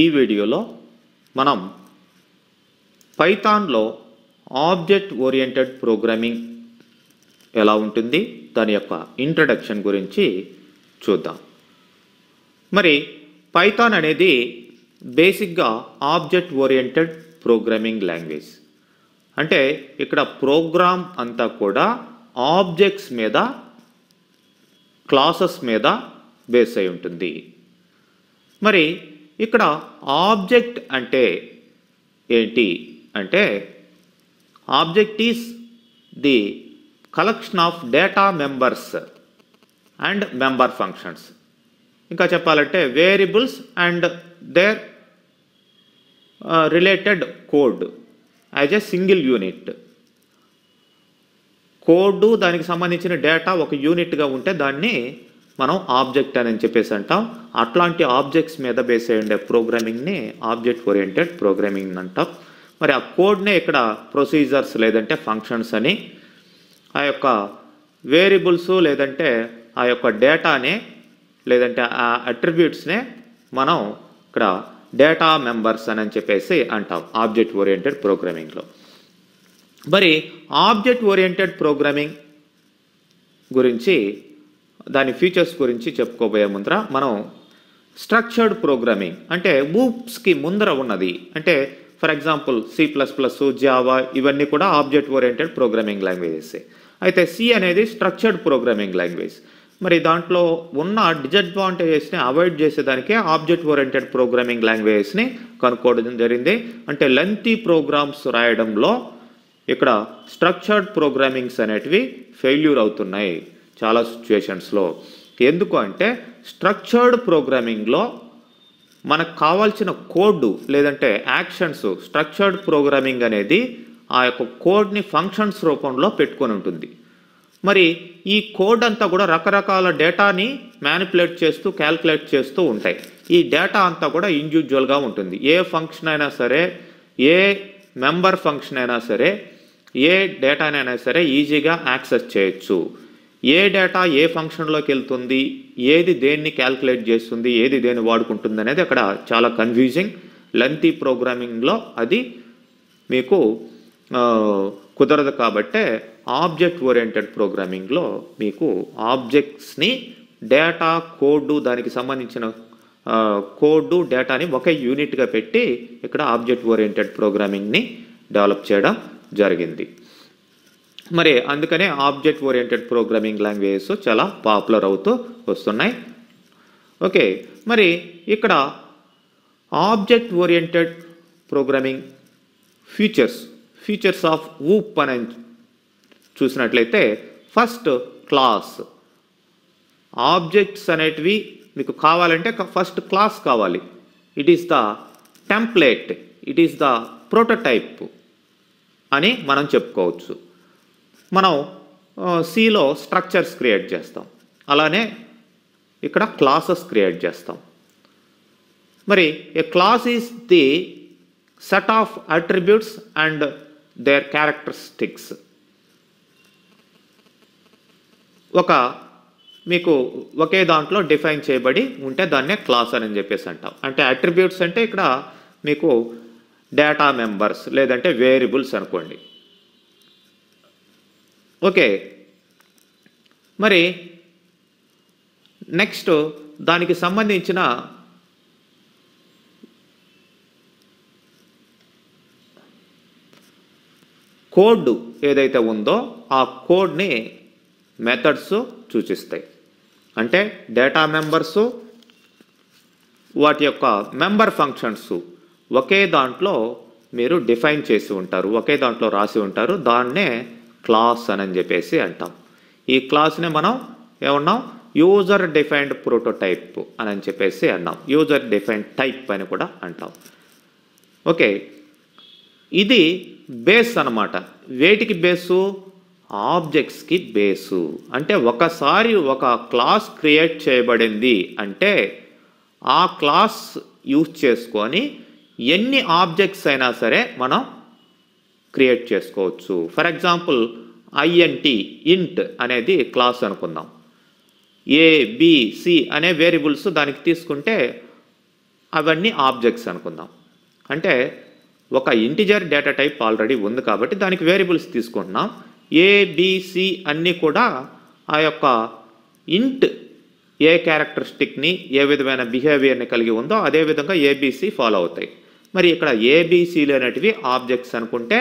ఈ వీడియోలో మనం పైథాన్లో ఆబ్జెక్ట్ ఓరియంటెడ్ ప్రోగ్రామింగ్ ఎలా ఉంటుంది దాని యొక్క ఇంట్రడక్షన్ గురించి చూద్దాం మరి పైథాన్ అనేది బేసిక్గా ఆబ్జెక్ట్ ఓరియంటెడ్ ప్రోగ్రామింగ్ లాంగ్వేజ్ అంటే ఇక్కడ ప్రోగ్రామ్ అంతా కూడా ఆబ్జెక్ట్స్ మీద క్లాసెస్ మీద బేస్ అయి ఉంటుంది మరి ఇక్కడ ఆబ్జెక్ట్ అంటే ఏంటి అంటే object is the collection of data members and member functions ఇంకా చెప్పాలంటే variables and their related code as a single unit code దానికి సంబంధించిన డేటా ఒక యూనిట్గా ఉంటే దాన్ని మనం ఆబ్జెక్ట్ అని చెప్పేసి అంటాం అట్లాంటి ఆబ్జెక్ట్స్ మీద బేస్ అయ్యి ఉండే ప్రోగ్రామింగ్ని ఆబ్జెక్ట్ ఓరియంటెడ్ ప్రోగ్రామింగ్ అంటాం మరి ఆ కోడ్నే ఇక్కడ ప్రొసీజర్స్ లేదంటే ఫంక్షన్స్ అని ఆ యొక్క వేరియబుల్స్ లేదంటే ఆ యొక్క డేటాని లేదంటే ఆ అట్రిబ్యూట్స్నే మనం ఇక్కడ డేటా మెంబర్స్ అని చెప్పేసి అంటాం ఆబ్జెక్ట్ ఓరియంటెడ్ ప్రోగ్రామింగ్లో మరి ఆబ్జెక్ట్ ఓరియంటెడ్ ప్రోగ్రామింగ్ గురించి దాని ఫీచర్స్ గురించి చెప్పుకోబోయే ముందర మనం స్ట్రక్చర్డ్ ప్రోగ్రామింగ్ అంటే మూప్స్కి ముందర ఉన్నది అంటే for example C plus plus Java ఇవన్నీ కూడా ఆబ్జెక్ట్ ఓరియంటెడ్ ప్రోగ్రామింగ్ లాంగ్వేజెస్ అయితే సి అనేది స్ట్రక్చర్డ్ ప్రోగ్రామింగ్ లాంగ్వేజ్ మరి దాంట్లో ఉన్న డిజడ్వాంటేజెస్ని అవాయిడ్ చేసేదానికే ఆబ్జెక్ట్ ఓరియంటెడ్ ప్రోగ్రామింగ్ లాంగ్వేజెస్ని కనుక్కోవడం జరిగింది అంటే లెంతీ ప్రోగ్రామ్స్ రాయడంలో ఇక్కడ స్ట్రక్చర్డ్ ప్రోగ్రామింగ్స్ అనేటివి ఫెయిల్యూర్ అవుతున్నాయి చాలా సిచ్యుయేషన్స్లో ఎందుకు అంటే స్ట్రక్చర్డ్ ప్రోగ్రామింగ్లో మనకు కావాల్సిన కోడ్ లేదంటే యాక్షన్స్ స్ట్రక్చర్డ్ ప్రోగ్రామింగ్ అనేది ఆ యొక్క కోడ్ని ఫంక్షన్స్ రూపంలో పెట్టుకొని ఉంటుంది మరి ఈ కోడ్ అంతా కూడా రకరకాల డేటాని మ్యానిపులేట్ చేస్తూ క్యాల్కులేట్ చేస్తూ ఉంటాయి ఈ డేటా అంతా కూడా ఇండివిజువల్గా ఉంటుంది ఏ ఫంక్షన్ అయినా సరే ఏ మెంబర్ ఫంక్షన్ అయినా సరే ఏ డేటానైనా సరే ఈజీగా యాక్సెస్ చేయొచ్చు ఏ డేటా ఏ ఫంక్షన్లోకి వెళ్తుంది ఏది దేన్ని క్యాల్కులేట్ చేస్తుంది ఏది దేన్ని వాడుకుంటుంది అనేది అక్కడ చాలా కన్ఫ్యూజింగ్ లెంతీ ప్రోగ్రామింగ్లో అది మీకు కుదరదు కాబట్టే ఆబ్జెక్ట్ ఓరియంటెడ్ ప్రోగ్రామింగ్లో మీకు ఆబ్జెక్ట్స్ని డేటా కోడ్ దానికి సంబంధించిన కోడ్ డేటాని ఒక యూనిట్గా పెట్టి ఇక్కడ ఆబ్జెక్ట్ ఓరియంటెడ్ ప్రోగ్రామింగ్ని డెవలప్ చేయడం జరిగింది మరి అందుకనే ఆబ్జెక్ట్ ఓరియంటెడ్ ప్రోగ్రామింగ్ లాంగ్వేజెస్ చాలా పాపులర్ అవుతూ వస్తున్నాయి ఓకే మరి ఇక్కడ object oriented programming features features of OOP అని చూసినట్లయితే ఫస్ట్ క్లాస్ ఆబ్జెక్ట్స్ అనేటివి మీకు కావాలంటే ఫస్ట్ క్లాస్ కావాలి it is the template it is the prototype అని మనం చెప్పుకోవచ్చు మనం సిలో స్ట్రక్చర్స్ క్రియేట్ చేస్తాం అలానే ఇక్కడ క్లాసెస్ క్రియేట్ చేస్తాం మరి a class is the set of attributes and their characteristics ఒక మీకు ఒకే దాంట్లో డిఫైన్ చేయబడి ఉంటే దాన్నే క్లాస్ అని చెప్పేసి అంటాం అంటే అట్రిబ్యూట్స్ అంటే ఇక్కడ మీకు డేటా మెంబర్స్ లేదంటే వేరియబుల్స్ అనుకోండి ఓకే మరి నెక్స్ట్ దానికి సంబంధించిన కోడ్ ఏదైతే ఉందో ఆ కోడ్ని మెథడ్స్ సూచిస్తాయి అంటే డేటా మెంబర్సు వాటి యొక్క మెంబర్ ఫంక్షన్స్ ఒకే దాంట్లో మీరు డిఫైన్ చేసి ఉంటారు ఒకే దాంట్లో రాసి ఉంటారు దాన్నే క్లాస్ అని చెప్పేసి అంటాం ఈ క్లాస్ని మనం ఏమన్నాం యూజర్ డిఫైన్డ్ ప్రోటోటైప్ అని చెప్పేసి అన్నాం యూజర్ డిఫైన్డ్ టైప్ అని కూడా అంటాం ఓకే ఇది బేస్ అనమాట వేటికి బేసు ఆబ్జెక్ట్స్కి బేసు అంటే ఒకసారి ఒక క్లాస్ క్రియేట్ చేయబడింది అంటే ఆ క్లాస్ యూజ్ చేసుకొని ఎన్ని ఆబ్జెక్ట్స్ అయినా సరే మనం క్రియేట్ చేసుకోవచ్చు ఫర్ ఎగ్జాంపుల్ ఐఎన్టి ఇంట్ అనేది క్లాస్ అనుకుందాం ఏ బిసి అనే వేరియబుల్స్ దానికి తీసుకుంటే అవన్నీ ఆబ్జెక్ట్స్ అనుకుందాం అంటే ఒక ఇంటిజర్ డేటా టైప్ ఆల్రెడీ ఉంది కాబట్టి దానికి వేరియబుల్స్ తీసుకుంటున్నాం ఏబిసి అన్నీ కూడా ఆ యొక్క ఇంట్ ఏ క్యారెక్టరిస్టిక్ని ఏ విధమైన బిహేవియర్ని కలిగి ఉందో అదేవిధంగా ఏబిసి ఫాలో అవుతాయి మరి ఇక్కడ ఏబీసీలు అనేటివి ఆబ్జెక్ట్స్ అనుకుంటే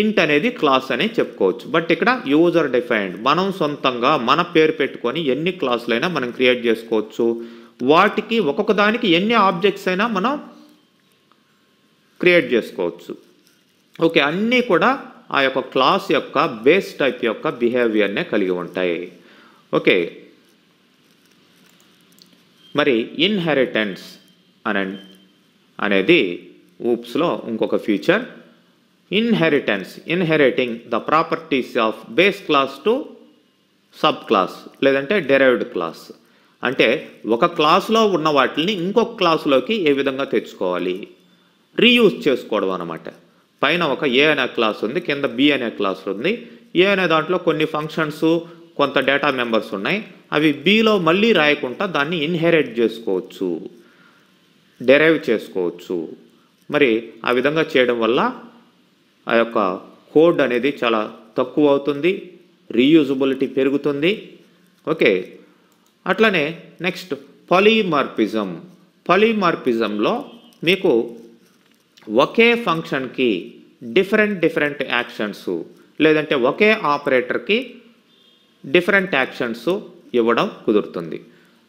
ఇంట్ అనేది క్లాస్ అని చెప్పుకోవచ్చు బట్ ఇక్కడ యూజర్ డిఫైన్డ్ మనం సొంతంగా మన పేరు పెట్టుకొని ఎన్ని క్లాసులైనా మనం క్రియేట్ చేసుకోవచ్చు వాటికి ఒక్కొక్క దానికి ఎన్ని ఆబ్జెక్ట్స్ అయినా మనం క్రియేట్ చేసుకోవచ్చు ఓకే అన్నీ కూడా ఆ యొక్క క్లాస్ యొక్క బేస్ టైప్ యొక్క బిహేవియర్నే కలిగి ఉంటాయి ఓకే మరి ఇన్హెరిటెన్స్ అనే అనేది ఊప్స్లో ఇంకొక feature inheritance inheriting the properties of base class to sub class లేదంటే డెరైవ్డ్ క్లాస్ అంటే ఒక క్లాసులో ఉన్న వాటిని ఇంకొక క్లాసులోకి ఏ విధంగా తెచ్చుకోవాలి రీయూజ్ చేసుకోవడం అనమాట పైన ఒక ఏ అనే క్లాస్ ఉంది కింద బి అనే క్లాస్ ఉంది ఏ అనే దాంట్లో కొన్ని ఫంక్షన్స్ కొంత డేటా మెంబర్స్ ఉన్నాయి అవి బిలో మళ్ళీ రాయకుండా దాన్ని ఇన్హెరిట్ చేసుకోవచ్చు డెరైవ్ చేసుకోవచ్చు మరి ఆ విధంగా చేయడం వల్ల ఆ యొక్క కోడ్ అనేది చాలా తక్కువ అవుతుంది రీయూజబిలిటీ పెరుగుతుంది ఓకే అట్లనే నెక్స్ట్ పలీమార్పిజం పాలిమార్పిజంలో మీకు ఒకే ఫంక్షన్కి డిఫరెంట్ డిఫరెంట్ యాక్షన్స్ లేదంటే ఒకే ఆపరేటర్కి డిఫరెంట్ యాక్షన్సు ఇవ్వడం కుదురుతుంది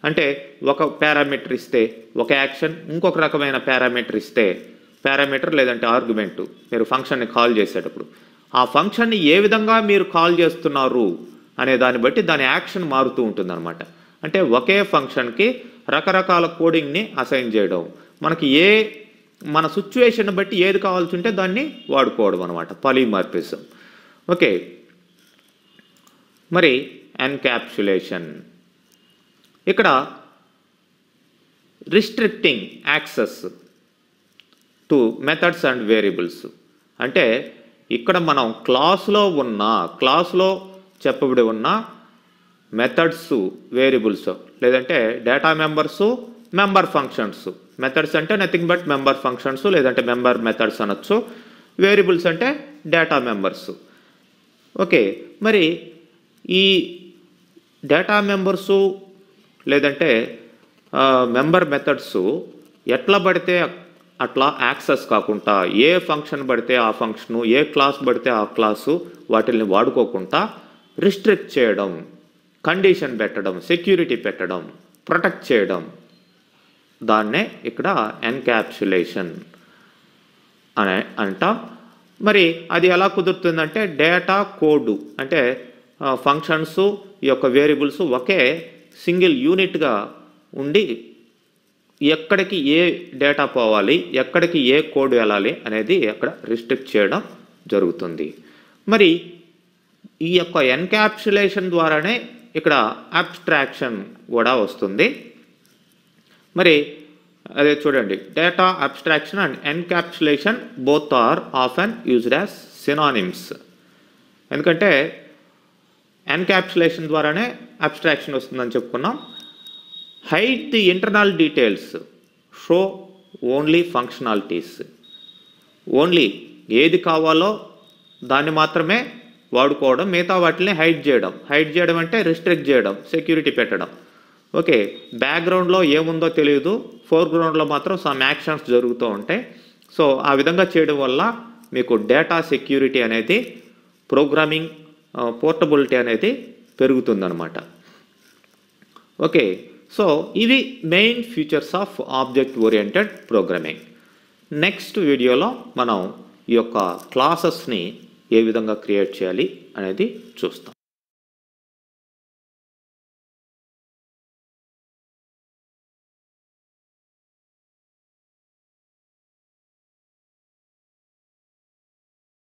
అంటే ఒక పారామీటర్ ఇస్తే ఒక యాక్షన్ ఇంకొక రకమైన పారామీటర్ ఇస్తే పారామీటర్ లేదంటే ఆర్గ్యుమెంట్ మీరు ఫంక్షన్ని కాల్ చేసేటప్పుడు ఆ ఫంక్షన్ని ఏ విధంగా మీరు కాల్ చేస్తున్నారు అనే దాన్ని బట్టి దాని యాక్షన్ మారుతూ ఉంటుందన్నమాట అంటే ఒకే ఫంక్షన్కి రకరకాల కోడింగ్ని అసైన్ చేయడం మనకి ఏ మన సిచ్యువేషన్ బట్టి ఏది కావాల్సి ఉంటే దాన్ని వాడుకోవడం అనమాట పాలిమార్పిజం ఓకే మరి ఎన్క్యాప్చులేషన్ ఇక్కడ restricting access to methods and variables అంటే ఇక్కడ మనం క్లాస్లో ఉన్న క్లాస్లో చెప్పబడి ఉన్న మెథడ్స్ వేరియబుల్స్ లేదంటే data members member functions methods అంటే నథింగ్ బట్ మెంబర్ ఫంక్షన్స్ లేదంటే మెంబర్ మెథడ్స్ అనొచ్చు వేరియబుల్స్ అంటే డేటా మెంబర్స్ ఓకే మరి ఈ డేటా మెంబర్సు లేదంటే మెంబర్ మెథడ్స్ ఎట్లా పడితే అట్లా యాక్సెస్ కాకుండా ఏ ఫంక్షన్ పడితే ఆ ఫంక్షను ఏ క్లాస్ పడితే ఆ క్లాసు వాటిల్ని వాడుకోకుండా రిస్ట్రిక్ట్ చేయడం కండిషన్ పెట్టడం సెక్యూరిటీ పెట్టడం ప్రొటెక్ట్ చేయడం దాన్నే ఇక్కడ ఎన్క్యాప్సులేషన్ అనే అంట మరి అది ఎలా కుదురుతుందంటే డేటా కోడు అంటే ఫంక్షన్స్ ఈ యొక్క వేరియబుల్స్ ఒకే సింగిల్ యూనిట్గా ఉండి ఎక్కడికి ఏ డేటా పోవాలి ఎక్కడికి ఏ కోడ్ వెళ్ళాలి అనేది అక్కడ రిస్ట్రిక్ట్ చేయడం జరుగుతుంది మరి ఈ యొక్క ఎన్క్యాప్సులేషన్ ద్వారానే ఇక్కడ అబ్స్ట్రాక్షన్ కూడా వస్తుంది మరి అదే చూడండి data abstraction and encapsulation both are often used as synonyms ఎందుకంటే ఎన్క్యాప్సులేషన్ ద్వారానే అబ్స్ట్రాక్షన్ వస్తుందని చెప్పుకున్నాం hide the internal details show only functionalities only ఏది కావాలో దాన్ని మాత్రమే వాడుకోవడం మిగతా వాటిని హైడ్ చేయడం హైడ్ చేయడం అంటే రిస్ట్రిక్ట్ చేయడం సెక్యూరిటీ పెట్టడం ఓకే బ్యాక్గ్రౌండ్లో ఏముందో తెలియదు ఫోర్గ్రౌండ్లో మాత్రం సమ్ యాక్షన్స్ జరుగుతూ ఉంటాయి సో ఆ విధంగా చేయడం వల్ల మీకు డేటా సెక్యూరిటీ అనేది ప్రోగ్రామింగ్ పోర్టబిలిటీ అనేది పెరుగుతుందనమాట ఓకే సో ఇవి main features of object oriented programming next వీడియోలో మనం ఈ యొక్క క్లాసెస్ని ఏ విధంగా క్రియేట్ చేయాలి అనేది చూస్తాం